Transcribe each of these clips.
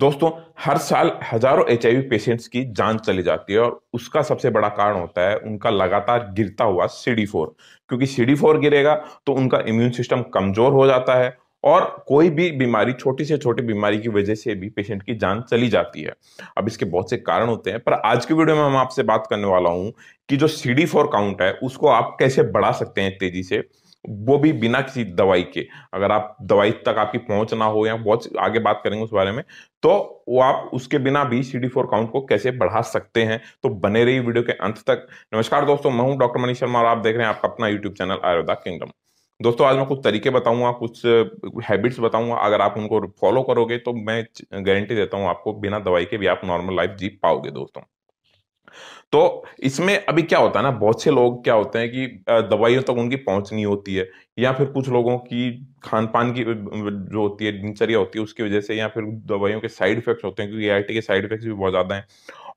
दोस्तों हर साल हजारों एच पेशेंट्स की जांच चली जाती है और उसका सबसे बड़ा कारण होता है उनका लगातार गिरता हुआ सी फोर क्योंकि सी फोर गिरेगा तो उनका इम्यून सिस्टम कमजोर हो जाता है और कोई भी बीमारी छोटी से छोटी बीमारी की वजह से भी पेशेंट की जान चली जाती है अब इसके बहुत से कारण होते हैं पर आज की वीडियो में हम आपसे बात करने वाला हूँ कि जो सी डी फोर काउंट है उसको आप कैसे बढ़ा सकते हैं तेजी से वो भी बिना किसी दवाई के अगर आप दवाई तक आपकी पहुंच ना हो या बहुत आगे बात करेंगे उस बारे में तो वो आप उसके बिना भी सी डी फोर काउंट को कैसे बढ़ा सकते हैं तो बने रही वीडियो के अंत तक नमस्कार दोस्तों मैं हूं डॉक्टर मनीष शर्मा और आप देख रहे हैं आपका अपना यूट्यूब चैनल आयुर्वेदा किंगडम दोस्तों आज मैं कुछ तरीके बताऊंगा कुछ हैबिट्स बताऊंगा अगर आप उनको फॉलो करोगे तो मैं गारंटी देता हूं आपको बिना दवाई के भी आप नॉर्मल लाइफ जी पाओगे दोस्तों तो इसमें अभी क्या होता है ना बहुत से लोग क्या होते हैं कि दवाइयों तक उनकी पहुंच नहीं होती है या फिर कुछ लोगों की खान पान की जो होती है दिनचर्या होती है उसकी वजह से या फिर दवाइयों के साइड इफेक्ट्स होते हैं क्योंकि ए के साइड इफेक्ट्स भी बहुत ज़्यादा हैं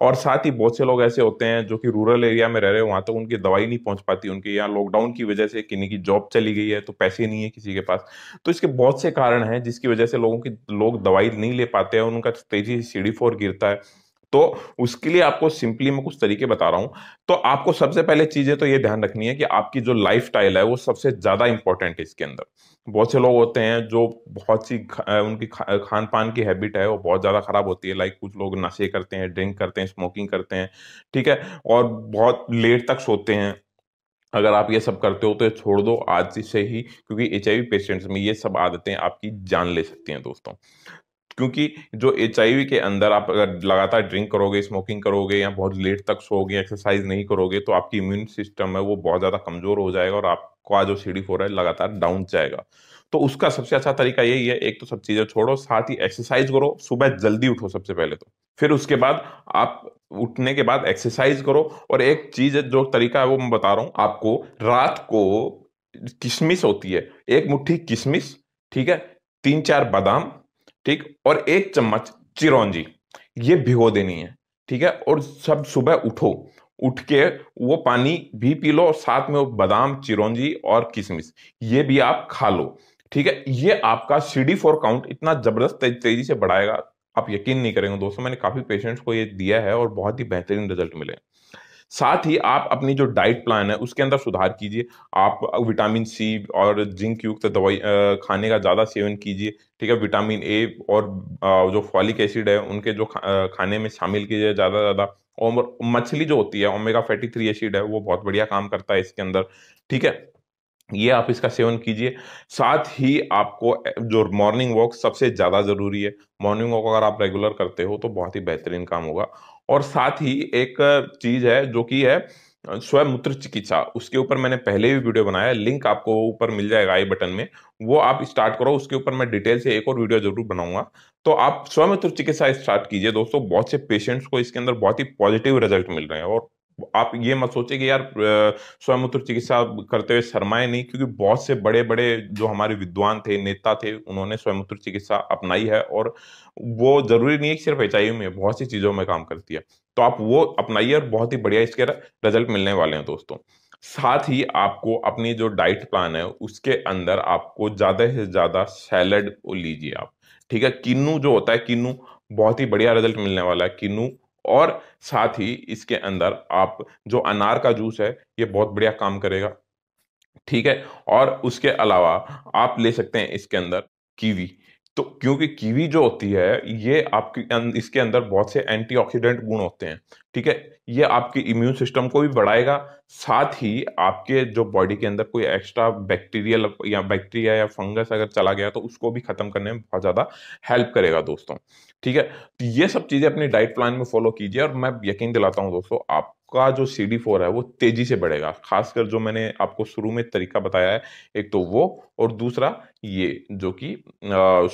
और साथ ही बहुत से लोग ऐसे होते हैं जो कि रूरल एरिया में रह रहे हैं वहाँ तक तो उनकी दवाई नहीं पहुँच पाती उनके यहाँ लॉकडाउन की वजह से किन्हीं की जॉब चली गई है तो पैसे नहीं है किसी के पास तो इसके बहुत से कारण हैं जिसकी वजह से लोगों की लोग दवाई नहीं ले पाते हैं उनका तेजी से सीढ़ी फोर गिरता है तो उसके लिए आपको सिंपली मैं कुछ तरीके बता रहा हूं तो आपको सबसे पहले चीज़ें तो ये ध्यान रखनी है कि आपकी जो लाइफ स्टाइल है वो सबसे ज़्यादा इंपॉर्टेंट है इसके अंदर बहुत से लोग होते हैं जो बहुत सी उनकी खान पान की हैबिट है वो बहुत ज़्यादा ख़राब होती है लाइक कुछ लोग नशे करते हैं ड्रिंक करते हैं स्मोकिंग करते हैं ठीक है और बहुत लेट तक सोते हैं अगर आप ये सब करते हो तो ये छोड़ दो आज से ही क्योंकि एच पेशेंट्स में ये सब आदतें आपकी जान ले सकती हैं दोस्तों क्योंकि जो एच के अंदर आप अगर लगातार ड्रिंक करोगे स्मोकिंग करोगे या बहुत लेट तक सोओगे एक्सरसाइज नहीं करोगे तो आपकी इम्यून सिस्टम है वो बहुत ज़्यादा कमज़ोर हो जाएगा और आपका जो सी डी है लगातार डाउन जाएगा तो उसका सबसे अच्छा तरीका यही है एक तो सब चीज़ें छोड़ो साथ ही एक्सरसाइज करो सुबह जल्दी उठो सबसे पहले तो फिर उसके बाद आप उठने के बाद एक्सरसाइज करो और एक चीज़ जो तरीका है वो मैं बता रहा हूं आपको रात को किशमिश होती है एक मुट्ठी किशमिश ठीक है तीन चार बादाम ठीक और एक चम्मच चिरौंजी ये भिगो देनी है ठीक है और सब सुबह उठो उठ के वो पानी भी पी लो और साथ में वो बादाम चिरौंजी और किशमिश ये भी आप खा लो ठीक है ये आपका सी डी फोर काउंट इतना जबरदस्त तेज, तेजी से बढ़ाएगा आप यकीन नहीं करेंगे दोस्तों मैंने काफी पेशेंट्स को ये दिया है और बहुत ही बेहतरीन रिजल्ट मिले साथ ही आप अपनी जो डाइट प्लान है उसके अंदर सुधार कीजिए आप विटामिन सी और जिंक युक्त दवाई खाने का ज़्यादा सेवन कीजिए ठीक है विटामिन ए और जो फॉलिक एसिड है उनके जो खाने में शामिल कीजिए ज्यादा ज़्यादा ज़्यादा और मछली जो होती है ओमेगा फैटी थ्री एसिड है वो बहुत बढ़िया काम करता है इसके अंदर ठीक है ये आप इसका सेवन कीजिए साथ ही आपको जो मॉर्निंग वॉक सबसे ज़्यादा ज़रूरी है मॉर्निंग वॉक अगर आप रेगुलर करते हो तो बहुत ही बेहतरीन काम होगा और साथ ही एक चीज़ है जो कि है मूत्र चिकित्सा उसके ऊपर मैंने पहले भी वीडियो बनाया लिंक आपको ऊपर मिल जाएगा आई बटन में वो आप स्टार्ट करो उसके ऊपर मैं डिटेल से एक और वीडियो जरूर बनाऊंगा तो आप मूत्र चिकित्सा स्टार्ट कीजिए दोस्तों बहुत से पेशेंट्स को इसके अंदर बहुत ही पॉजिटिव रिजल्ट मिल रहे हैं और आप ये मत सोचे कि यार स्वयंमुत्र चिकित्सा करते हुए शर्माए नहीं क्योंकि बहुत से बड़े बड़े जो हमारे विद्वान थे नेता थे उन्होंने स्वयंमुत्र चिकित्सा अपनाई है और वो जरूरी नहीं है सिर्फ एच में बहुत सी चीज़ों में काम करती है तो आप वो अपनाइए और बहुत ही बढ़िया इसके रिजल्ट मिलने वाले हैं दोस्तों साथ ही आपको अपनी जो डाइट प्लान है उसके अंदर आपको ज़्यादा से ज़्यादा सैलड लीजिए आप ठीक है किन्नू जो होता है किन्नू बहुत ही बढ़िया रिजल्ट मिलने वाला है किन्नू और साथ ही इसके अंदर आप जो अनार का जूस है ये बहुत बढ़िया काम करेगा ठीक है और उसके अलावा आप ले सकते हैं इसके अंदर कीवी तो क्योंकि कीवी जो होती है ये आपके अं-, इसके अंदर बहुत से एंटीऑक्सीडेंट गुण होते हैं ठीक है ये आपके इम्यून सिस्टम को भी बढ़ाएगा साथ ही आपके जो बॉडी के अंदर कोई एक्स्ट्रा बैक्टीरियल या बैक्टीरिया या फंगस अगर चला गया तो उसको भी खत्म करने में बहुत ज़्यादा हेल्प करेगा दोस्तों ठीक है तो ये सब चीज़ें अपनी डाइट प्लान में फॉलो कीजिए और मैं यकीन दिलाता हूँ दोस्तों आप का जो सी डी फोर है वो तेजी से बढ़ेगा खासकर जो मैंने आपको शुरू में तरीका बताया है एक तो वो और दूसरा ये जो कि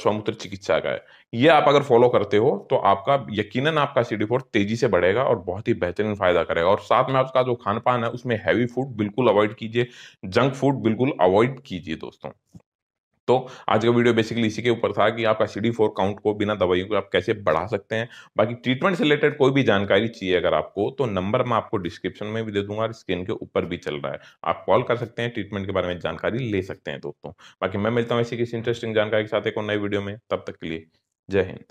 समुद्र चिकित्सा का है ये आप अगर फॉलो करते हो तो आपका यकीनन आपका सी डी फोर तेजी से बढ़ेगा और बहुत ही बेहतरीन फायदा करेगा और साथ में आपका जो खान पान है उसमें हैवी फूड बिल्कुल अवॉइड कीजिए जंक फूड बिल्कुल अवॉइड कीजिए दोस्तों तो आज का वीडियो बेसिकली इसी के ऊपर था कि आप एसिडी फोर काउंट को बिना दवाइयों को आप कैसे बढ़ा सकते हैं बाकी ट्रीटमेंट से रिलेटेड कोई भी जानकारी चाहिए अगर आपको तो नंबर मैं आपको डिस्क्रिप्शन में भी दे दूंगा और स्क्रीन के ऊपर भी चल रहा है आप कॉल कर सकते हैं ट्रीटमेंट के बारे में जानकारी ले सकते हैं दोस्तों बाकी मैं मिलता हूँ ऐसी किसी इंटरेस्टिंग जानकारी के साथ एक और नए वीडियो में तब तक के लिए जय हिंद